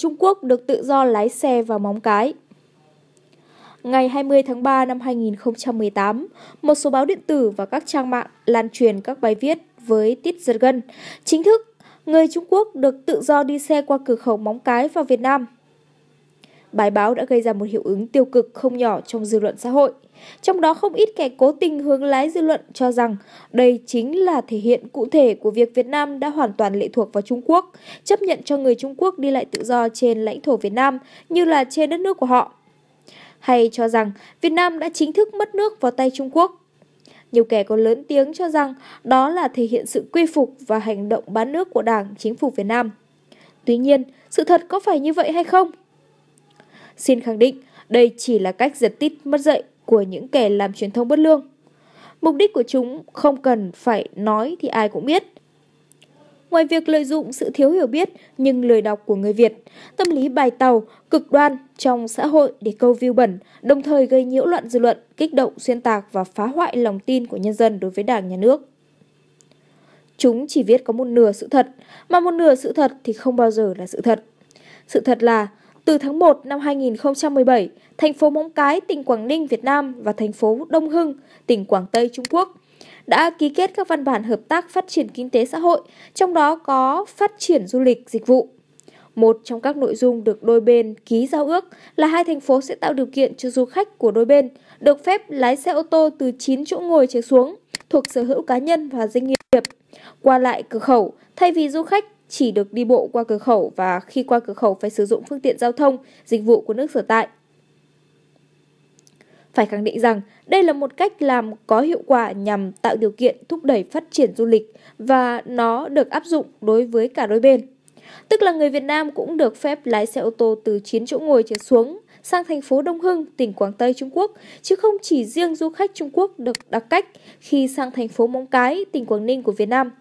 Trung Quốc được tự do lái xe vào móng cái. Ngày 20 tháng 3 năm 2018, một số báo điện tử và các trang mạng lan truyền các bài viết với tiết giật gân. Chính thức, người Trung Quốc được tự do đi xe qua cửa khẩu móng cái vào Việt Nam bài báo đã gây ra một hiệu ứng tiêu cực không nhỏ trong dư luận xã hội. Trong đó không ít kẻ cố tình hướng lái dư luận cho rằng đây chính là thể hiện cụ thể của việc Việt Nam đã hoàn toàn lệ thuộc vào Trung Quốc, chấp nhận cho người Trung Quốc đi lại tự do trên lãnh thổ Việt Nam như là trên đất nước của họ. Hay cho rằng Việt Nam đã chính thức mất nước vào tay Trung Quốc. Nhiều kẻ còn lớn tiếng cho rằng đó là thể hiện sự quy phục và hành động bán nước của Đảng, chính phủ Việt Nam. Tuy nhiên, sự thật có phải như vậy hay không? Xin khẳng định, đây chỉ là cách giật tít mất dậy của những kẻ làm truyền thông bất lương. Mục đích của chúng không cần phải nói thì ai cũng biết. Ngoài việc lợi dụng sự thiếu hiểu biết nhưng lời đọc của người Việt, tâm lý bài tàu, cực đoan trong xã hội để câu view bẩn, đồng thời gây nhiễu loạn dư luận, kích động xuyên tạc và phá hoại lòng tin của nhân dân đối với Đảng nhà nước. Chúng chỉ viết có một nửa sự thật, mà một nửa sự thật thì không bao giờ là sự thật. Sự thật là từ tháng 1 năm 2017, thành phố Móng Cái, tỉnh Quảng Ninh, Việt Nam và thành phố Đông Hưng, tỉnh Quảng Tây, Trung Quốc đã ký kết các văn bản hợp tác phát triển kinh tế xã hội, trong đó có phát triển du lịch dịch vụ. Một trong các nội dung được đôi bên ký giao ước là hai thành phố sẽ tạo điều kiện cho du khách của đôi bên được phép lái xe ô tô từ 9 chỗ ngồi trở xuống thuộc sở hữu cá nhân và doanh nghiệp qua lại cửa khẩu thay vì du khách chỉ được đi bộ qua cửa khẩu và khi qua cửa khẩu phải sử dụng phương tiện giao thông, dịch vụ của nước sở tại. Phải khẳng định rằng đây là một cách làm có hiệu quả nhằm tạo điều kiện thúc đẩy phát triển du lịch và nó được áp dụng đối với cả đôi bên. Tức là người Việt Nam cũng được phép lái xe ô tô từ 9 chỗ ngồi trở xuống sang thành phố Đông Hưng, tỉnh Quảng Tây, Trung Quốc, chứ không chỉ riêng du khách Trung Quốc được đặc cách khi sang thành phố Móng Cái, tỉnh Quảng Ninh của Việt Nam –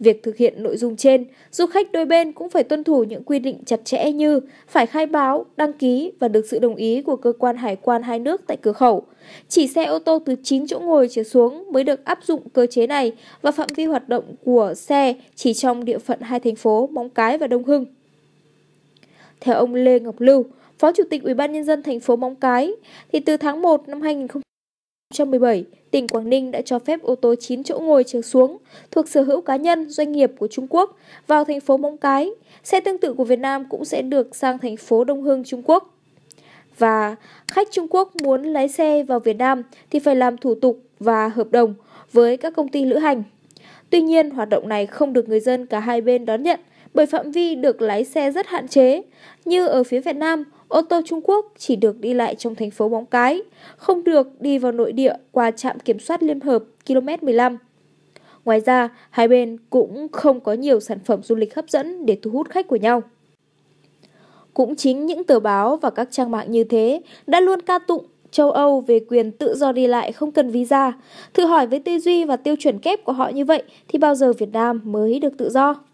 Việc thực hiện nội dung trên, du khách đôi bên cũng phải tuân thủ những quy định chặt chẽ như phải khai báo, đăng ký và được sự đồng ý của cơ quan hải quan hai nước tại cửa khẩu. Chỉ xe ô tô từ 9 chỗ ngồi trở xuống mới được áp dụng cơ chế này và phạm vi hoạt động của xe chỉ trong địa phận hai thành phố Móng Cái và Đông Hưng. Theo ông Lê Ngọc Lưu, Phó Chủ tịch Ủy ban nhân dân thành phố Móng Cái, thì từ tháng 1 năm 2020 2017, tỉnh Quảng Ninh đã cho phép ô tô 9 chỗ ngồi trở xuống thuộc sở hữu cá nhân, doanh nghiệp của Trung Quốc vào thành phố Móng Cái. Xe tương tự của Việt Nam cũng sẽ được sang thành phố Đông Hưng, Trung Quốc. Và khách Trung Quốc muốn lái xe vào Việt Nam thì phải làm thủ tục và hợp đồng với các công ty lữ hành. Tuy nhiên, hoạt động này không được người dân cả hai bên đón nhận bởi phạm vi được lái xe rất hạn chế. Như ở phía Việt Nam, ô tô Trung Quốc chỉ được đi lại trong thành phố bóng Cái, không được đi vào nội địa qua trạm kiểm soát liên hợp km 15. Ngoài ra, hai bên cũng không có nhiều sản phẩm du lịch hấp dẫn để thu hút khách của nhau. Cũng chính những tờ báo và các trang mạng như thế đã luôn ca tụng châu Âu về quyền tự do đi lại không cần visa. Thử hỏi với tư duy và tiêu chuẩn kép của họ như vậy thì bao giờ Việt Nam mới được tự do?